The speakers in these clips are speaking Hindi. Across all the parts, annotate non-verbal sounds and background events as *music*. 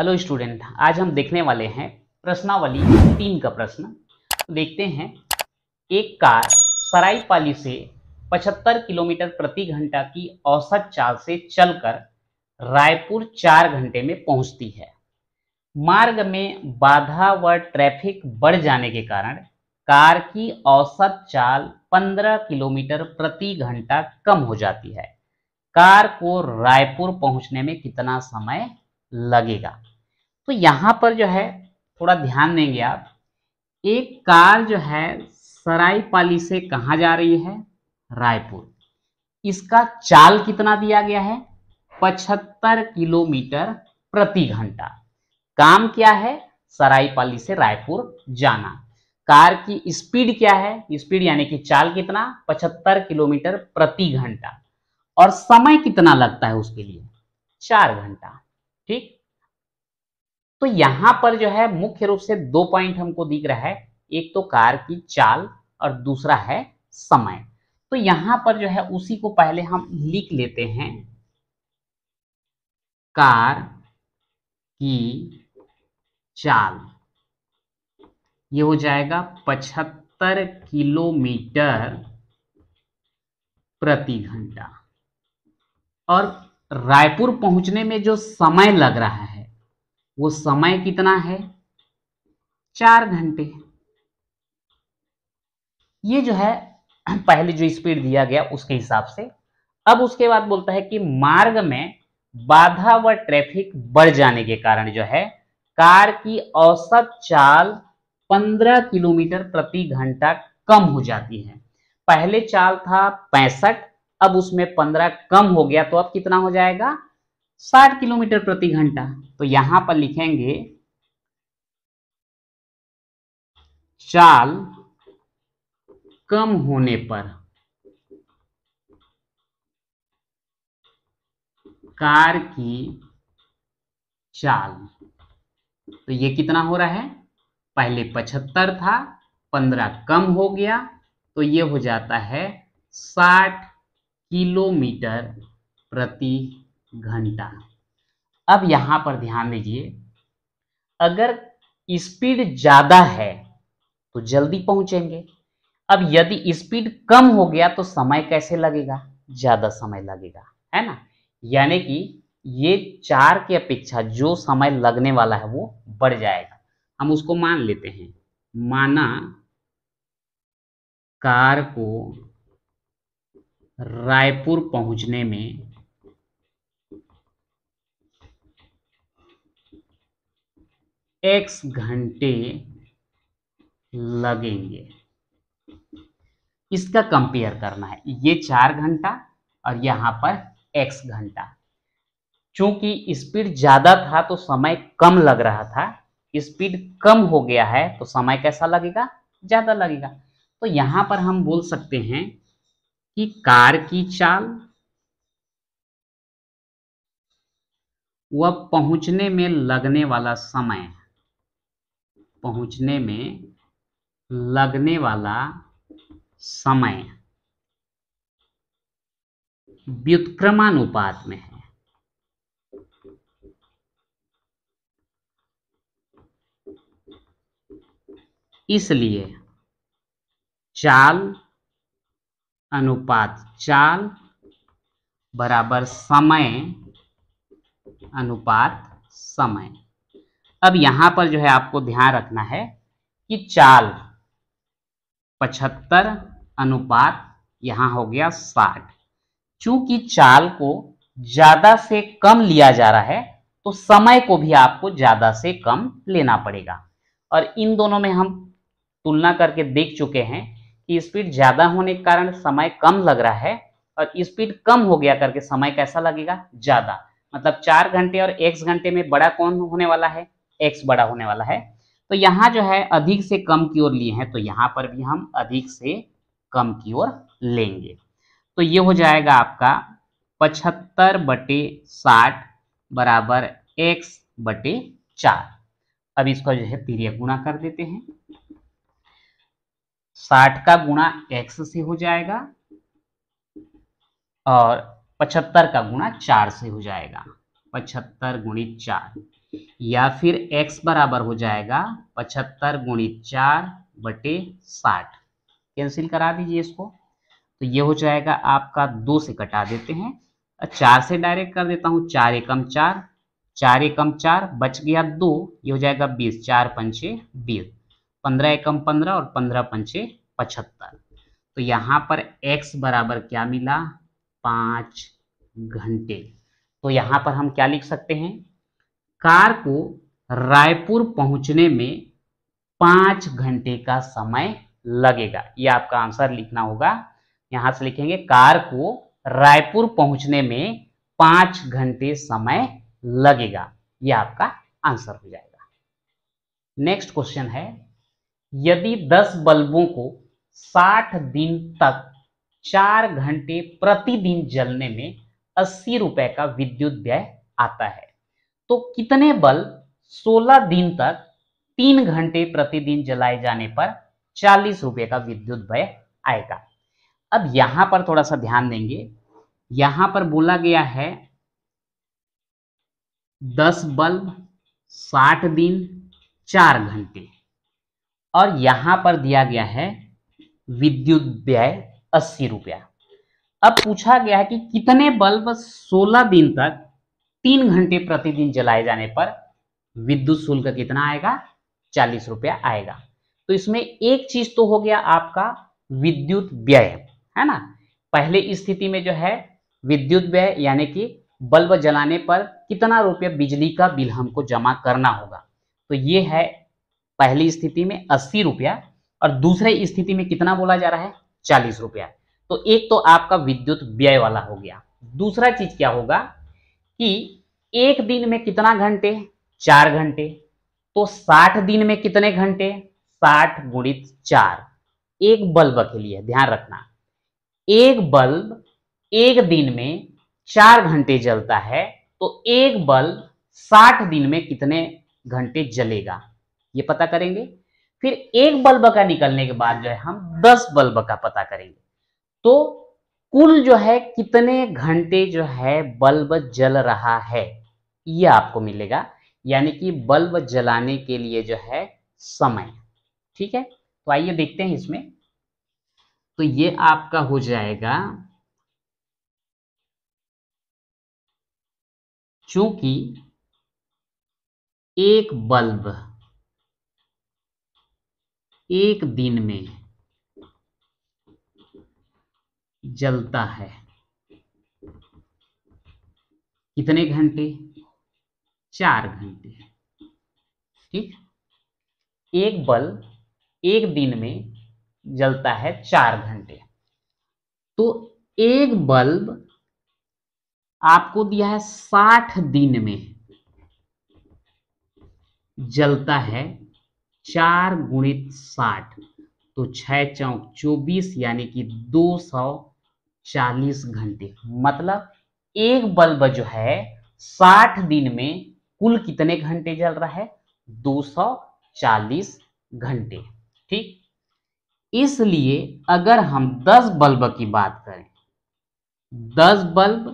हेलो स्टूडेंट आज हम देखने वाले हैं प्रश्नावली तीन का प्रश्न तो देखते हैं एक कार सरायपाली से 75 किलोमीटर प्रति घंटा की औसत चाल से चलकर रायपुर चार घंटे में पहुंचती है मार्ग में बाधा व ट्रैफिक बढ़ जाने के कारण कार की औसत चाल 15 किलोमीटर प्रति घंटा कम हो जाती है कार को रायपुर पहुंचने में कितना समय लगेगा तो यहां पर जो है थोड़ा ध्यान देंगे आप एक कार जो है सरायपाली से कहा जा रही है रायपुर इसका चाल कितना दिया गया है 75 किलोमीटर प्रति घंटा काम क्या है सरायपाली से रायपुर जाना कार की स्पीड क्या है स्पीड यानी कि चाल कितना 75 किलोमीटर प्रति घंटा और समय कितना लगता है उसके लिए चार घंटा ठीक तो यहां पर जो है मुख्य रूप से दो पॉइंट हमको दिख रहा है एक तो कार की चाल और दूसरा है समय तो यहां पर जो है उसी को पहले हम लिख लेते हैं कार की चाल ये हो जाएगा पचहत्तर किलोमीटर प्रति घंटा और रायपुर पहुंचने में जो समय लग रहा है वो समय कितना है चार घंटे ये जो है *clears throat* पहले जो स्पीड दिया गया उसके हिसाब से अब उसके बाद बोलता है कि मार्ग में बाधा व ट्रैफिक बढ़ जाने के कारण जो है कार की औसत चाल 15 किलोमीटर प्रति घंटा कम हो जाती है पहले चाल था पैंसठ अब उसमें 15 कम हो गया तो अब कितना हो जाएगा साठ किलोमीटर प्रति घंटा तो यहां पर लिखेंगे चाल कम होने पर कार की चाल तो ये कितना हो रहा है पहले 75 था 15 कम हो गया तो ये हो जाता है 60 किलोमीटर प्रति घंटा अब यहां पर ध्यान दीजिए अगर स्पीड ज्यादा है तो जल्दी पहुंचेंगे अब यदि स्पीड कम हो गया तो समय कैसे लगेगा ज्यादा समय लगेगा है ना यानी कि ये चार की अपेक्षा जो समय लगने वाला है वो बढ़ जाएगा हम उसको मान लेते हैं माना कार को रायपुर पहुंचने में एक्स घंटे लगेंगे इसका कंपेयर करना है ये चार घंटा और यहां पर एक्स घंटा चूंकि स्पीड ज़्यादा था तो समय कम लग रहा था स्पीड कम हो गया है तो समय कैसा लगेगा ज़्यादा लगेगा तो यहां पर हम बोल सकते हैं कि कार की चाल वह पहुंचने में लगने वाला समय पहुंचने में लगने वाला समय व्युत्क्रमानुपात में है इसलिए चाल अनुपात चाल बराबर समय अनुपात समय अब यहां पर जो है आपको ध्यान रखना है कि चाल पचहत्तर अनुपात यहां हो गया साठ चूंकि चाल को ज्यादा से कम लिया जा रहा है तो समय को भी आपको ज्यादा से कम लेना पड़ेगा और इन दोनों में हम तुलना करके देख चुके हैं कि स्पीड ज्यादा होने के कारण समय कम लग रहा है और स्पीड कम हो गया करके समय कैसा लगेगा ज्यादा मतलब चार घंटे और एक घंटे में बड़ा कौन होने वाला है एक्स बड़ा होने वाला है तो यहाँ जो है अधिक से कम की ओर लिए हैं तो यहाँ पर भी हम अधिक से कम की ओर लेंगे तो ये हो जाएगा आपका पचहत्तर बटे साठ बराबर एक्स बटे चार अब इसका जो है तिरिया गुणा कर देते हैं साठ का गुणा एक्स से हो जाएगा और पचहत्तर का गुणा चार से हो जाएगा पचहत्तर गुणित चार या फिर x बराबर हो जाएगा पचहत्तर गुणित चार बटे साठ कैंसिल करा दीजिए इसको तो ये हो जाएगा आपका दो से कटा देते हैं चार से डायरेक्ट कर देता हूँ चार एकम चार चार एकम चार बच गया दो ये हो जाएगा बीस चार पंचे बीस पंद्रह एकम पंद्रह और पंद्रह पंचे पचहत्तर तो यहाँ पर x बराबर क्या मिला पाँच घंटे तो यहाँ पर हम क्या लिख सकते हैं कार को रायपुर पहुंचने में पांच घंटे का समय लगेगा ये आपका आंसर लिखना होगा यहां से लिखेंगे कार को रायपुर पहुंचने में पांच घंटे समय लगेगा यह आपका आंसर हो जाएगा नेक्स्ट क्वेश्चन है यदि 10 बल्बों को 60 दिन तक चार घंटे प्रतिदिन जलने में अस्सी रुपए का विद्युत व्यय आता है तो कितने बल्ब 16 दिन तक तीन घंटे प्रतिदिन जलाए जाने पर चालीस रुपए का विद्युत व्यय आएगा अब यहां पर थोड़ा सा ध्यान देंगे यहां पर बोला गया है दस बल्ब साठ दिन चार घंटे और यहां पर दिया गया है विद्युत व्यय अस्सी रुपया अब पूछा गया है कि कितने बल्ब 16 दिन तक तीन घंटे प्रतिदिन जलाए जाने पर विद्युत शुल्क कितना आएगा चालीस रुपया आएगा तो इसमें एक चीज तो हो गया आपका विद्युत व्यय है ना पहले स्थिति में जो है विद्युत व्यय यानी कि बल्ब जलाने पर कितना रुपया बिजली का बिल हमको जमा करना होगा तो ये है पहली स्थिति में अस्सी रुपया और दूसरे स्थिति में कितना बोला जा रहा है चालीस रुपया तो एक तो आपका विद्युत व्यय वाला हो गया दूसरा चीज क्या होगा कि एक दिन में कितना घंटे चार घंटे तो साठ दिन में कितने घंटे साठ गुणित चार एक बल्ब के लिए ध्यान रखना एक बल्ब एक दिन में चार घंटे जलता है तो एक बल्ब साठ दिन में कितने घंटे जलेगा ये पता करेंगे फिर एक बल्ब का निकलने के बाद जो है हम दस बल्ब का पता करेंगे तो कुल जो है कितने घंटे जो है बल्ब जल रहा है ये आपको मिलेगा यानी कि बल्ब जलाने के लिए जो है समय ठीक है तो आइए देखते हैं इसमें तो ये आपका हो जाएगा चूंकि एक बल्ब एक दिन में जलता है कितने घंटे चार घंटे ठीक एक बल्ब एक दिन में जलता है चार घंटे तो एक बल्ब आपको दिया है साठ दिन में जलता है चार गुणित साठ तो छह चौक चौबीस यानी कि दो सौ चालीस घंटे मतलब एक बल्ब जो है साठ दिन में कुल कितने घंटे जल रहा है 240 घंटे ठीक इसलिए अगर हम 10 बल्ब की बात करें 10 बल्ब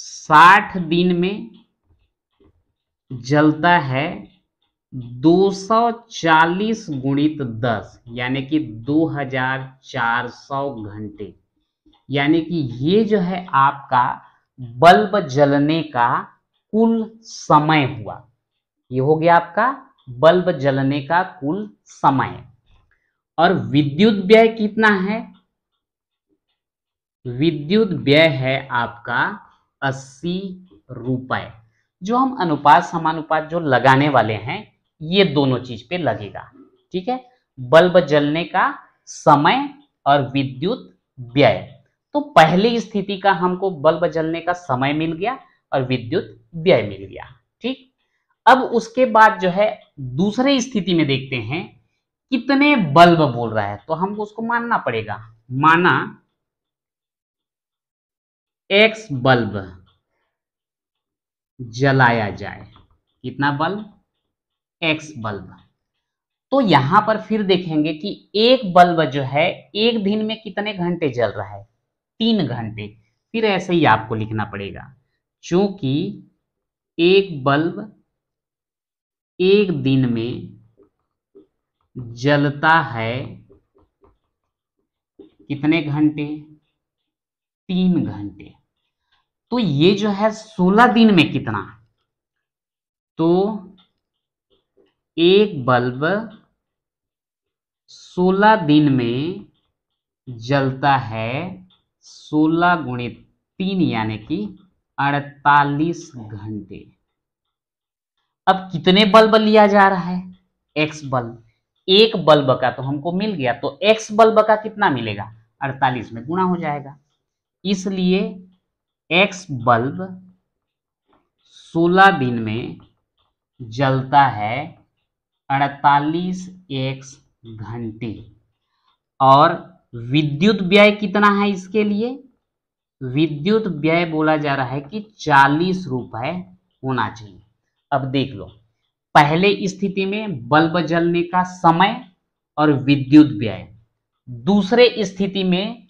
60 दिन में जलता है 240 गुणित दस यानी कि 2400 घंटे यानी कि ये जो है आपका बल्ब जलने का कुल समय हुआ ये हो गया आपका बल्ब जलने का कुल समय और विद्युत व्यय कितना है विद्युत व्यय है आपका अस्सी रुपए जो हम अनुपात समानुपात जो लगाने वाले हैं ये दोनों चीज पे लगेगा ठीक है बल्ब जलने का समय और विद्युत व्यय तो पहली स्थिति का हमको बल्ब जलने का समय मिल गया और विद्युत व्यय मिल गया ठीक अब उसके बाद जो है दूसरे स्थिति में देखते हैं कितने बल्ब बोल रहा है तो हमको उसको मानना पड़ेगा माना एक्स बल्ब जलाया जाए कितना बल्ब एक्स बल्ब तो यहां पर फिर देखेंगे कि एक बल्ब जो है एक दिन में कितने घंटे जल रहा है तीन घंटे फिर ऐसे ही आपको लिखना पड़ेगा चूंकि एक बल्ब एक दिन में जलता है कितने घंटे तीन घंटे तो ये जो है सोलह दिन में कितना तो एक बल्ब सोलह दिन में जलता है सोलह गुणित तीन यानी कि अड़तालीस घंटे अब कितने बल्ब लिया जा रहा है एक्स बल्ब एक बल्ब का तो हमको मिल गया तो एक्स बल्ब का कितना मिलेगा अड़तालीस में गुणा हो जाएगा इसलिए एक्स बल्ब सोलह दिन में जलता है अड़तालीस एक्स घंटे और विद्युत व्यय कितना है इसके लिए विद्युत व्यय बोला जा रहा है कि चालीस रुपए होना चाहिए अब देख लो पहले स्थिति में बल्ब जलने का समय और विद्युत व्यय दूसरे स्थिति में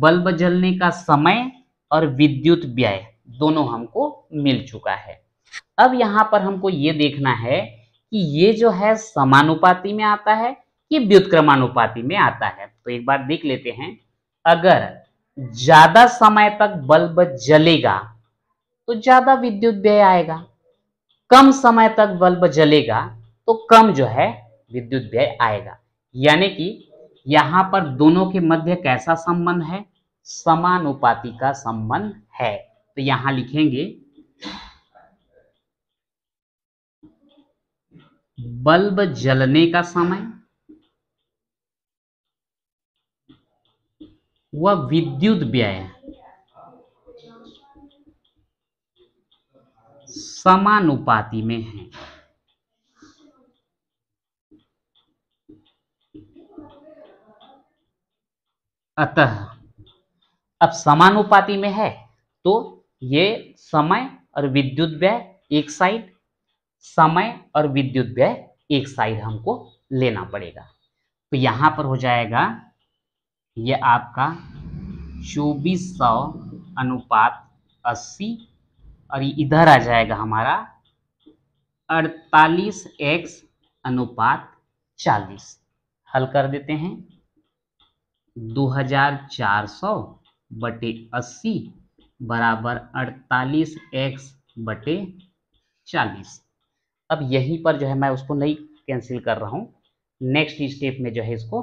बल्ब जलने का समय और विद्युत व्यय दोनों हमको मिल चुका है अब यहां पर हमको ये देखना है कि ये जो है समानुपाती में आता है कि व्युतक्रमानुपाती में आता है तो एक बार देख लेते हैं अगर ज्यादा समय तक बल्ब जलेगा तो ज्यादा विद्युत व्यय आएगा कम समय तक बल्ब जलेगा तो कम जो है विद्युत व्यय आएगा यानी कि यहां पर दोनों के मध्य कैसा संबंध है समानुपाति का संबंध है तो यहां लिखेंगे बल्ब जलने का समय वह विद्युत व्यय समानुपाती में है अतः अब समानुपाती में है तो ये समय और विद्युत व्यय एक साइड समय और विद्युत व्यय एक साइड हमको लेना पड़ेगा तो यहां पर हो जाएगा ये आपका चौबीस सौ अनुपात अस्सी और इधर आ जाएगा हमारा अड़तालीस एक्स अनुपात चालीस हल कर देते हैं दो हजार चार सौ बटे अस्सी बराबर अड़तालीस एक्स बटे चालीस अब यहीं पर जो है मैं उसको नहीं कैंसिल कर रहा हूँ नेक्स्ट स्टेप में जो है इसको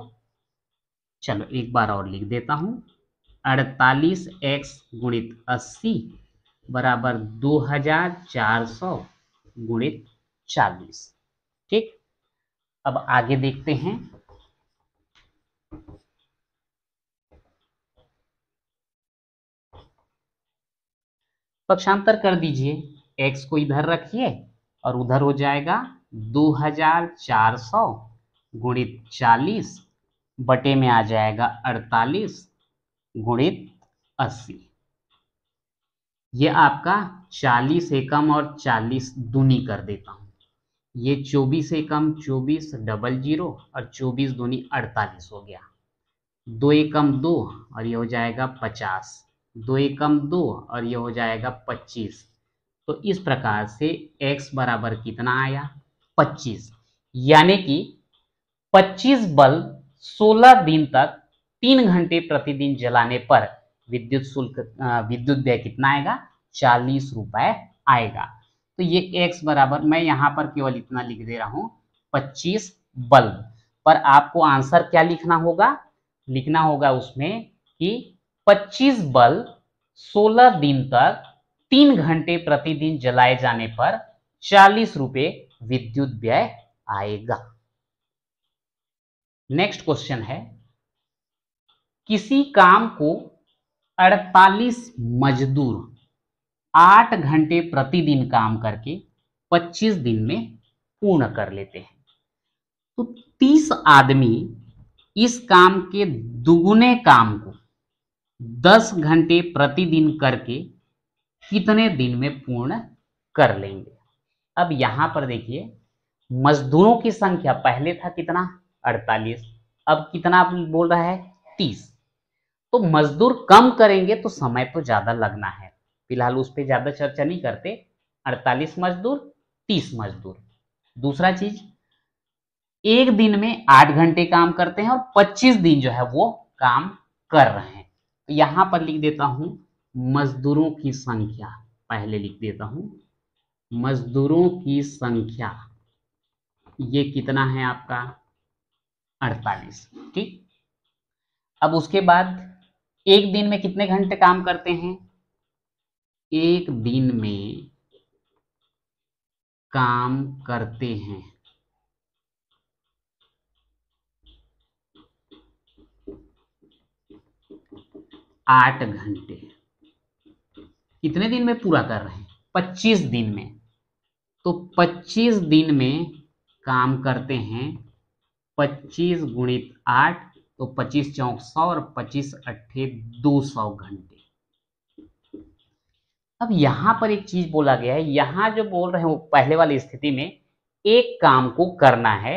चलो एक बार और लिख देता हूँ अड़तालीस एक्स गुणित अस्सी बराबर दो हजार चार सौ गुणित चालीस ठीक अब आगे देखते हैं पक्षांतर कर दीजिए एक्स को इधर रखिए और उधर हो जाएगा दो हजार चार सौ गुणित चालीस बटे में आ जाएगा अड़तालीस गुणित अस्सी ये आपका चालीस एकम और चालीस दूनी कर देता हूं ये चौबीस एकम चौबीस डबल जीरो और चौबीस दूनी अड़तालीस हो गया दो एकम दो और ये हो जाएगा पचास दो एकम दो और ये हो जाएगा पच्चीस तो इस प्रकार से x बराबर कितना आया पच्चीस यानी कि पच्चीस बल 16 दिन तक तीन घंटे प्रतिदिन जलाने पर विद्युत शुल्क विद्युत व्यय कितना आएगा चालीस रुपए आएगा तो ये x बराबर मैं यहां पर केवल इतना लिख दे रहा हूं पच्चीस बल्ब पर आपको आंसर क्या लिखना होगा लिखना होगा उसमें कि 25 बल्ब 16 दिन तक तीन घंटे प्रतिदिन जलाए जाने पर चालीस रुपये विद्युत व्यय आएगा नेक्स्ट क्वेश्चन है किसी काम को 48 मजदूर 8 घंटे प्रतिदिन काम करके 25 दिन में पूर्ण कर लेते हैं तो 30 आदमी इस काम के दुगुने काम को 10 घंटे प्रतिदिन करके कितने दिन में पूर्ण कर लेंगे अब यहां पर देखिए मजदूरों की संख्या पहले था कितना अड़तालीस अब कितना बोल रहा है तीस तो मजदूर कम करेंगे तो समय तो ज्यादा लगना है फिलहाल उस पर ज्यादा चर्चा नहीं करते अड़तालीस मजदूर तीस मजदूर दूसरा चीज एक दिन में आठ घंटे काम करते हैं और पच्चीस दिन जो है वो काम कर रहे हैं यहां पर लिख देता हूं मजदूरों की संख्या पहले लिख देता हूं मजदूरों की संख्या ये कितना है आपका अड़तालीस ठीक अब उसके बाद एक दिन में कितने घंटे काम करते हैं एक दिन में काम करते हैं आठ घंटे कितने दिन में पूरा कर रहे हैं पच्चीस दिन में तो पच्चीस दिन में काम करते हैं पच्चीस गुणित आठ तो पच्चीस चौक सौ और पच्चीस अट्ठे दो सौ घंटे अब यहां पर एक चीज बोला गया है यहां जो बोल रहे हो पहले वाली स्थिति में एक काम को करना है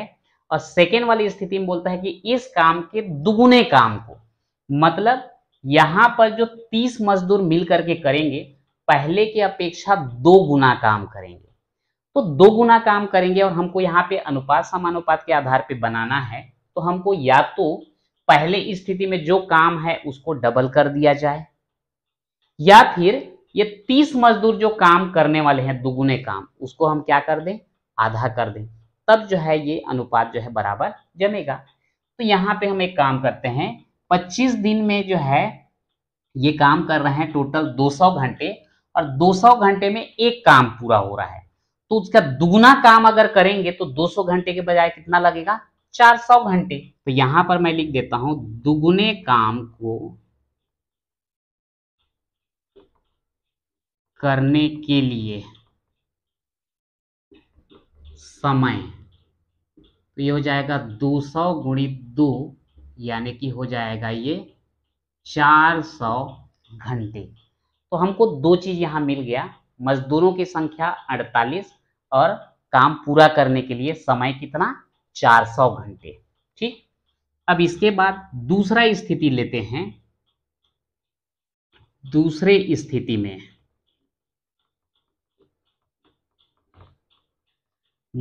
और सेकेंड वाली स्थिति में बोलता है कि इस काम के दुगुने काम को मतलब यहां पर जो 30 मजदूर मिल करके करेंगे पहले की अपेक्षा दो गुना काम करेंगे तो दो गुना काम करेंगे और हमको यहाँ पे अनुपात समानुपात के आधार पे बनाना है तो हमको या तो पहले स्थिति में जो काम है उसको डबल कर दिया जाए या फिर ये तीस मजदूर जो काम करने वाले हैं दुगुने काम उसको हम क्या कर दें आधा कर दें तब जो है ये अनुपात जो है बराबर जमेगा तो यहाँ पे हम एक काम करते हैं 25 दिन में जो है ये काम कर रहे हैं टोटल 200 घंटे और 200 घंटे में एक काम पूरा हो रहा है तो उसका दुगुना काम अगर करेंगे तो 200 घंटे के बजाय कितना लगेगा 400 घंटे तो यहां पर मैं लिख देता हूं दुगुने काम को करने के लिए समय तो ये हो जाएगा 200 सौ गुणित दो यानी कि हो जाएगा ये 400 घंटे तो हमको दो चीज यहां मिल गया मजदूरों की संख्या और काम पूरा करने के लिए समय कितना 400 घंटे ठीक अब इसके बाद दूसरा स्थिति लेते हैं दूसरे स्थिति में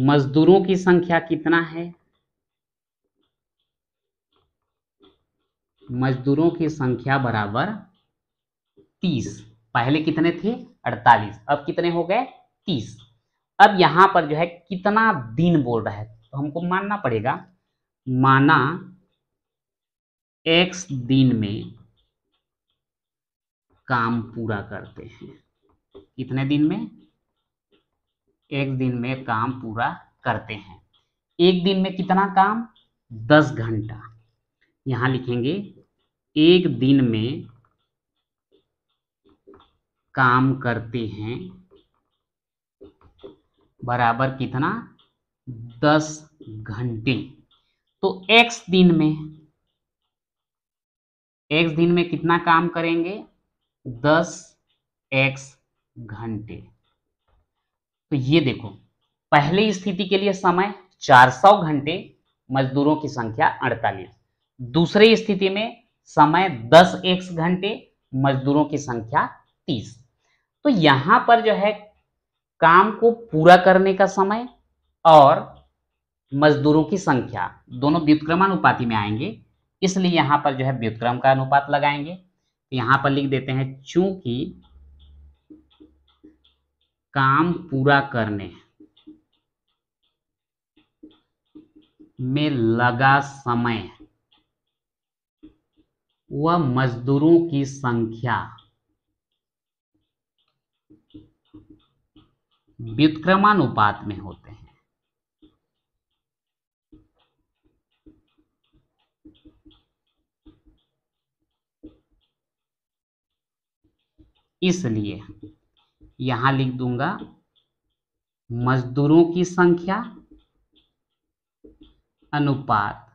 मजदूरों की संख्या कितना है मजदूरों की संख्या बराबर तीस पहले कितने थे अड़तालीस अब कितने हो गए तीस अब यहाँ पर जो है कितना दिन बोल रहा है तो हमको मानना पड़ेगा माना एक्स दिन में काम पूरा करते हैं कितने दिन में एक दिन में काम पूरा करते हैं एक दिन में कितना काम दस घंटा यहां लिखेंगे एक दिन में काम करते हैं बराबर कितना दस घंटे तो x दिन में x दिन में कितना काम करेंगे दस एक्स घंटे तो ये देखो पहली स्थिति के लिए समय 400 घंटे मजदूरों की संख्या 48 दूसरी स्थिति में समय 10 एक्स घंटे मजदूरों की संख्या 30 तो यहां पर जो है काम को पूरा करने का समय और मजदूरों की संख्या दोनों व्युत्क्रमानुपाति में आएंगे इसलिए यहां पर जो है व्युत्क्रम का अनुपात लगाएंगे तो यहां पर लिख देते हैं चूंकि काम पूरा करने में लगा समय व मजदूरों की संख्या व्युत्क्रमानुपात में होते हैं इसलिए यहां लिख दूंगा मजदूरों की संख्या अनुपात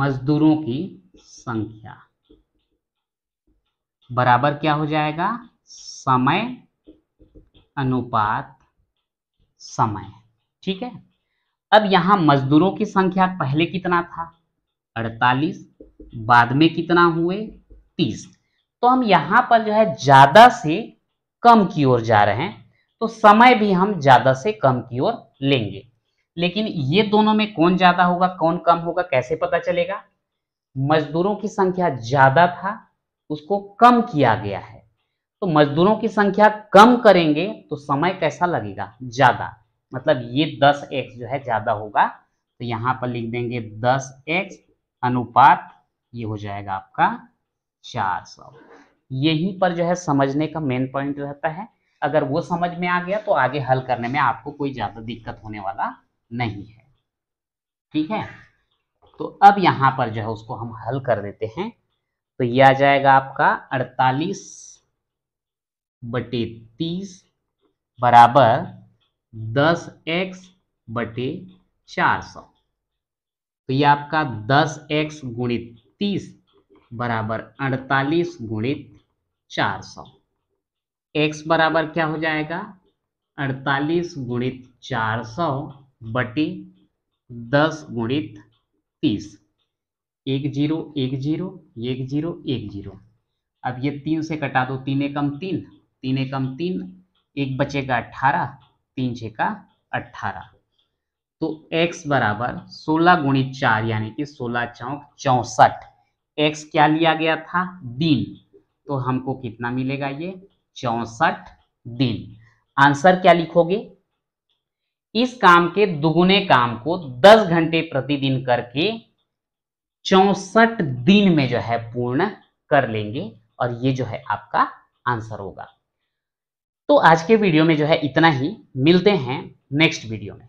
मजदूरों की संख्या बराबर क्या हो जाएगा समय अनुपात समय ठीक है अब यहां मजदूरों की संख्या पहले कितना था 48 बाद में कितना हुए 30 तो हम यहां पर जो है ज्यादा से कम की ओर जा रहे हैं तो समय भी हम ज्यादा से कम की ओर लेंगे लेकिन ये दोनों में कौन ज्यादा होगा कौन कम होगा कैसे पता चलेगा मजदूरों की संख्या ज्यादा था उसको कम किया गया है तो मजदूरों की संख्या कम करेंगे तो समय कैसा लगेगा ज्यादा मतलब ये दस एक्स जो है ज्यादा होगा तो यहां पर लिख देंगे दस एक्स अनुपात ये हो जाएगा आपका चार सौ यही पर जो है समझने का मेन पॉइंट रहता है अगर वो समझ में आ गया तो आगे हल करने में आपको कोई ज्यादा दिक्कत होने वाला नहीं है ठीक है तो अब यहाँ पर जो है उसको हम हल कर देते हैं तो ये आ जाएगा आपका अड़तालीस बटे तीस बराबर दस एक्स बटे चार सौ तो ये आपका दस एक्स गुणित तीस बराबर अड़तालीस गुणित चार सौ एक्स बराबर क्या हो जाएगा अड़तालीस गुणित चार सौ बटे दस गुणित तीस एक जीरो एक जीरो एक जीरो एक जीरो अब ये तीन से कटा दो तीन एकम तीन तीन एकम तीन एक बचेगा अट्ठारह तीन छे का अट्ठारह तो x बराबर सोलह गुणी चार यानी कि सोलह चौक चौसठ x क्या लिया गया था दिन तो हमको कितना मिलेगा ये चौसठ दिन आंसर क्या लिखोगे इस काम के दुगुने काम को 10 घंटे प्रतिदिन करके चौसठ दिन में जो है पूर्ण कर लेंगे और ये जो है आपका आंसर होगा तो आज के वीडियो में जो है इतना ही मिलते हैं नेक्स्ट वीडियो में